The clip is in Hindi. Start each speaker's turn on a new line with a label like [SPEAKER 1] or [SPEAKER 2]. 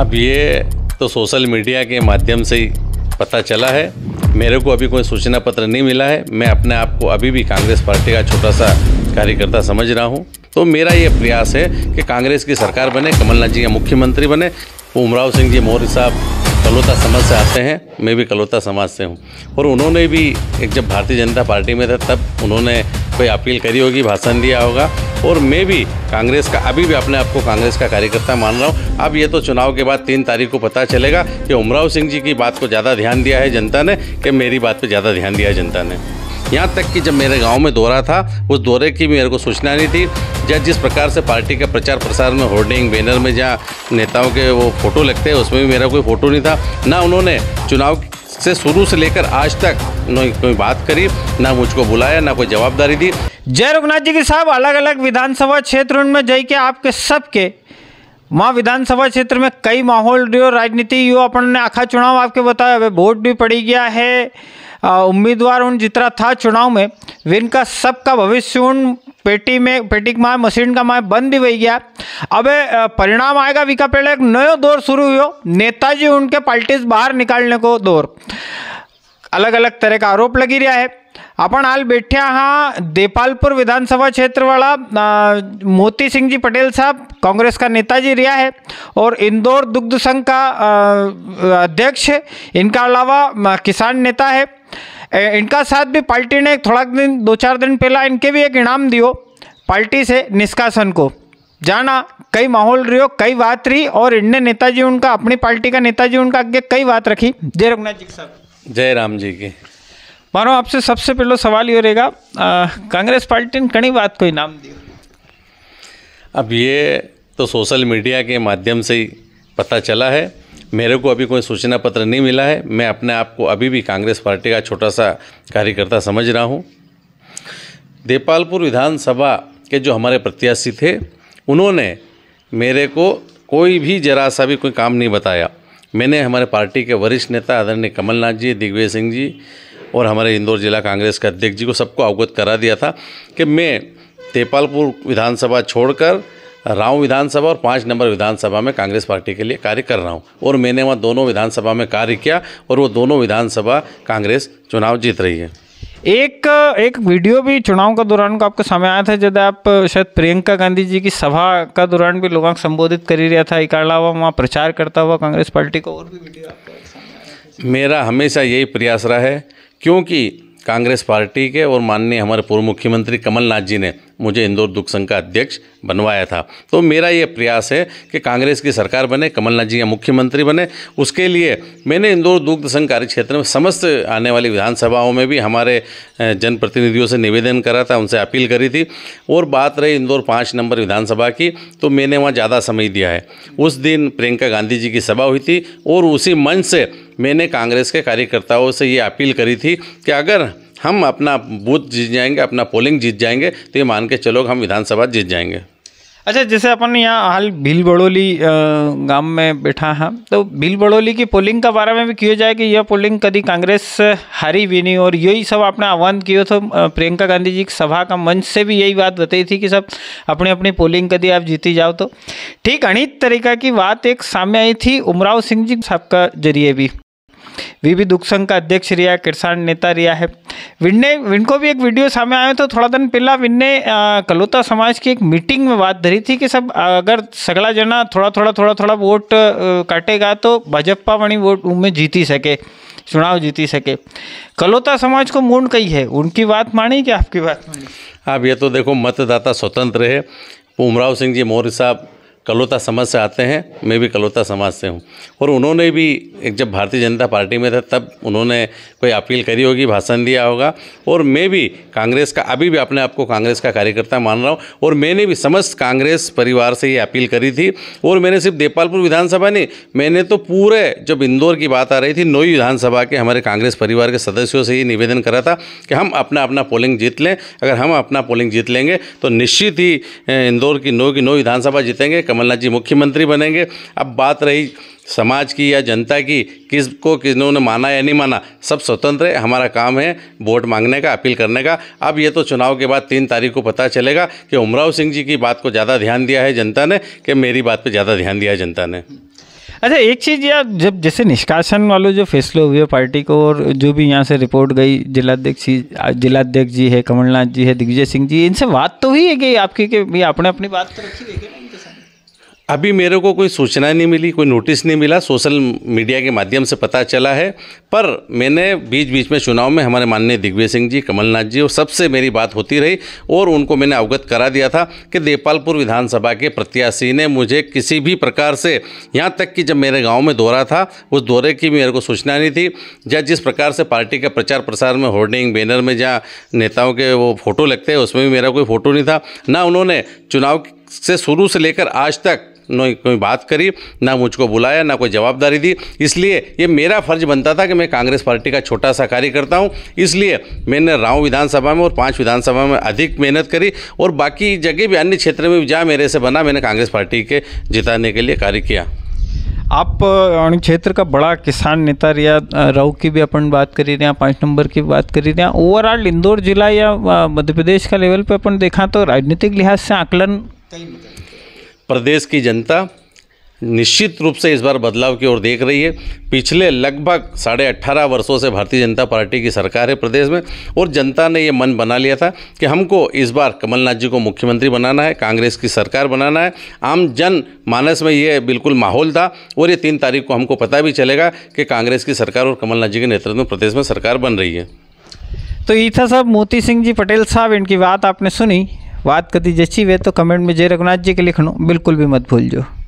[SPEAKER 1] अब ये तो सोशल मीडिया के माध्यम से ही पता चला है मेरे को अभी कोई सूचना पत्र नहीं मिला है मैं अपने आप को अभी भी कांग्रेस पार्टी का छोटा सा कार्यकर्ता समझ रहा हूँ तो मेरा ये प्रयास है कि कांग्रेस की सरकार बने कमलनाथ जी का मुख्यमंत्री बने उमराव सिंह जी मौर्य साहब कलौता समाज से आते हैं मैं भी कलौता समाज से हूँ और उन्होंने भी एक जब भारतीय जनता पार्टी में था तब उन्होंने कोई अपील करी होगी भाषण दिया होगा और मैं भी कांग्रेस का अभी भी अपने आप को कांग्रेस का कार्यकर्ता मान रहा हूँ अब ये तो चुनाव के बाद तीन तारीख को पता चलेगा कि उमराव सिंह जी की बात को ज़्यादा ध्यान दिया है जनता ने कि मेरी बात पर ज़्यादा ध्यान दिया है जनता ने यहाँ तक कि जब मेरे गांव में दौरा था उस दौरे की भी मेरे को सूचना नहीं थी जब जिस प्रकार से पार्टी के प्रचार प्रसार में होर्डिंग बैनर में जहाँ नेताओं के वो फ़ोटो लगते हैं उसमें भी मेरा कोई फ़ोटो नहीं था ना उन्होंने चुनाव से शुरू से लेकर आज तक उन्होंने कोई बात करी ना मुझको बुलाया ना कोई जवाबदारी दी जय रघुनाथ जी के साहब अलग
[SPEAKER 2] अलग विधानसभा क्षेत्र में जय के आपके सबके वहाँ विधानसभा क्षेत्र में कई माहौल और राजनीति यो अपन ने आखा चुनाव आपके बताया अभी वोट भी पड़ी गया है उम्मीदवार उन जितना था चुनाव में विन का सबका भविष्य उन पेटी में पेटी का माए मशीन का माए बंद भी वही गया अब परिणाम आएगा विका पहले एक नयो दौर शुरू हुयो नेताजी उनके पार्टीज बाहर निकालने को दौर अलग अलग तरह का आरोप लगी रहा है अपन हाल बैठ्या हाँ देपालपुर विधानसभा क्षेत्र वाला मोती सिंह जी पटेल साहब कांग्रेस का नेताजी रिया है और इंदौर दुग्ध संघ का अध्यक्ष है इनका अलावा किसान नेता है इनका साथ भी पार्टी ने थोड़ा दिन दो चार दिन पहला इनके भी एक इनाम दियो पार्टी से निष्कासन को जाना कई माहौल रियो कई बात रही और इनने नेताजी उनका अपनी पार्टी का नेताजी उनका आगे कई बात रखी जय रघुनाथ जी साहब
[SPEAKER 1] जय राम जी की
[SPEAKER 2] मानो आपसे सबसे पहले सवाल ये रहेगा कांग्रेस पार्टी ने कड़ी बात को इनाम दिया
[SPEAKER 1] अब ये तो सोशल मीडिया के माध्यम से ही पता चला है मेरे को अभी कोई सूचना पत्र नहीं मिला है मैं अपने आप को अभी भी कांग्रेस पार्टी का छोटा सा कार्यकर्ता समझ रहा हूँ देपालपुर विधानसभा के जो हमारे प्रत्याशी थे उन्होंने मेरे को कोई भी जरा सा भी कोई काम नहीं बताया मैंने हमारे पार्टी के वरिष्ठ नेता आदरणीय कमलनाथ जी दिग्विजय सिंह जी और हमारे इंदौर जिला कांग्रेस के अध्यक्ष जी को सबको अवगत करा दिया था कि मैं तेपालपुर विधानसभा छोड़कर राव विधानसभा और पाँच नंबर विधानसभा में कांग्रेस पार्टी के लिए कार्य कर रहा हूँ और मैंने वहाँ दोनों विधानसभा में कार्य किया और वो दोनों विधानसभा कांग्रेस चुनाव जीत रही है एक
[SPEAKER 2] एक वीडियो भी चुनाव के दौरान को आपके सामने आया था जब आप शायद प्रियंका गांधी जी की सभा का दौरान भी लोगों को संबोधित कर ही रहा था एक अलावा वहाँ प्रचार करता हुआ कांग्रेस पार्टी को और भी वीडियो
[SPEAKER 1] आपको मेरा हमेशा यही प्रयास रहा है क्योंकि कांग्रेस पार्टी के और माननीय हमारे पूर्व मुख्यमंत्री कमलनाथ जी ने मुझे इंदौर दुख संघ का अध्यक्ष बनवाया था तो मेरा ये प्रयास है कि कांग्रेस की सरकार बने कमलनाथ जी या मुख्यमंत्री बने उसके लिए मैंने इंदौर दुग्ध संघ कार्य क्षेत्र में समस्त आने वाली विधानसभाओं में भी हमारे जनप्रतिनिधियों से निवेदन करा था उनसे अपील करी थी और बात रही इंदौर पाँच नंबर विधानसभा की तो मैंने वहाँ ज़्यादा समय दिया है उस दिन प्रियंका गांधी जी की सभा हुई थी और उसी मंच से मैंने कांग्रेस के कार्यकर्ताओं से ये अपील करी थी कि अगर हम अपना बूथ जीत जाएंगे अपना पोलिंग जीत जाएंगे तो ये मान के चलो हम विधानसभा जीत जाएंगे
[SPEAKER 2] अच्छा जैसे अपन यहाँ हाल भील बड़ोली गांव में बैठा है तो भील बड़ोली की पोलिंग के बारे में भी किया जाए कि यह पोलिंग कभी कांग्रेस हारी भी नहीं और यही सब आपने आह्वान किया तो प्रियंका गांधी जी की सभा का मंच से भी यही बात बताई थी कि सब अपनी अपनी पोलिंग कभी आप जीती जाओ तो ठीक अनित तरीका की बात एक सामने आई थी उमराव सिंह जी साहब का जरिए भी वीबी दुखसंघ का अध्यक्ष रिया किसान नेता रिया है विनने को भी एक वीडियो सामने आया तो थोड़ा दिन पहला विन्ने कलोता समाज की एक मीटिंग में बात धरी थी कि सब अगर सगला जना थोड़ा थोड़ा थोड़ा थोड़ा वोट काटेगा तो भाजपा वाणी वोट में जीती सके चुनाव जीती सके कलोता समाज को मूड कही है उनकी बात मानी कि आपकी बात मानी
[SPEAKER 1] आप ये तो देखो मतदाता स्वतंत्र है उमराव सिंह जी मौर्य साहब कलौता समाज से आते हैं मैं भी कलौता समाज से हूँ और उन्होंने भी एक जब भारतीय जनता पार्टी में था तब उन्होंने कोई अपील करी होगी भाषण दिया होगा और मैं भी कांग्रेस का अभी भी अपने आप को कांग्रेस का कार्यकर्ता मान रहा हूँ और मैंने भी समस्त कांग्रेस परिवार से ये अपील करी थी और मैंने सिर्फ देपालपुर विधानसभा नहीं मैंने तो पूरे जब इंदौर की बात आ रही थी नोई विधानसभा के हमारे कांग्रेस परिवार के सदस्यों से ये निवेदन करा था कि हम अपना अपना पोलिंग जीत लें अगर हम अपना पोलिंग जीत लेंगे तो निश्चित ही इंदौर की नौ की नौ विधानसभा जीतेंगे कमलनाथ जी मुख्यमंत्री बनेंगे अब बात रही समाज की या जनता की किस को किसने माना या नहीं माना सब स्वतंत्र है हमारा काम है वोट मांगने का अपील करने का अब ये तो चुनाव के बाद तीन तारीख को पता चलेगा कि उमराव सिंह जी की बात को ज़्यादा ध्यान दिया है जनता ने कि मेरी बात पर ज़्यादा ध्यान दिया है जनता ने
[SPEAKER 2] अच्छा एक चीज़ यार जब जैसे निष्कासन वाले जो फैसले हुए पार्टी को और जो भी यहाँ से रिपोर्ट गई जिलाध्यक्ष जिलाध्यक्ष जी है कमलनाथ जी है दिग्विजय सिंह जी इनसे बात तो हुई है कि आपकी कि आपने अपनी बात तो रखी है
[SPEAKER 1] अभी मेरे को कोई सूचना नहीं मिली कोई नोटिस नहीं मिला सोशल मीडिया के माध्यम से पता चला है पर मैंने बीच बीच में चुनाव में हमारे माननीय दिग्विजय सिंह जी कमलनाथ जी और सबसे मेरी बात होती रही और उनको मैंने अवगत करा दिया था कि देपालपुर विधानसभा के प्रत्याशी ने मुझे किसी भी प्रकार से यहाँ तक कि जब मेरे गाँव में दौरा था उस दौरे की मेरे को सूचना नहीं थी या जिस प्रकार से पार्टी के प्रचार प्रसार में होर्डिंग बैनर में जहाँ नेताओं के वो फ़ोटो लगते हैं उसमें भी मेरा कोई फ़ोटो नहीं था ना उन्होंने चुनाव से शुरू से लेकर आज तक न कोई बात करी ना मुझको बुलाया ना कोई जवाबदारी दी इसलिए ये मेरा फर्ज बनता था कि मैं कांग्रेस पार्टी का छोटा सा कार्यकर्ता हूँ इसलिए मैंने राव विधानसभा में और पाँच विधानसभा में अधिक मेहनत करी और बाकी जगह भी अन्य क्षेत्र में भी जहाँ मेरे से बना मैंने कांग्रेस पार्टी के जिताने के लिए कार्य किया
[SPEAKER 2] आप क्षेत्र का बड़ा किसान नेता रिया राहू की भी अपन बात करी रहे हैं पाँच नंबर की बात करी रहे हैं ओवरऑल इंदौर जिला या मध्य प्रदेश का लेवल पे अपन देखा तो राजनीतिक लिहाज से आकलन
[SPEAKER 1] प्रदेश की जनता निश्चित रूप से इस बार बदलाव की ओर देख रही है पिछले लगभग साढ़े अट्ठारह वर्षों से भारतीय जनता पार्टी की सरकार है प्रदेश में और जनता ने ये मन बना लिया था कि हमको इस बार कमलनाथ जी को मुख्यमंत्री बनाना है कांग्रेस की सरकार बनाना है आम जन मानस में ये बिल्कुल माहौल था और ये तीन तारीख को हमको पता भी चलेगा कि कांग्रेस की सरकार और कमलनाथ जी के नेतृत्व में प्रदेश में सरकार बन रही है
[SPEAKER 2] तो ये था साहब मोती सिंह जी पटेल साहब इनकी बात आपने सुनी बात करती जैसी वे तो कमेंट में जय रघुनाथ जी के लिखनो बिल्कुल भी मत भूल जो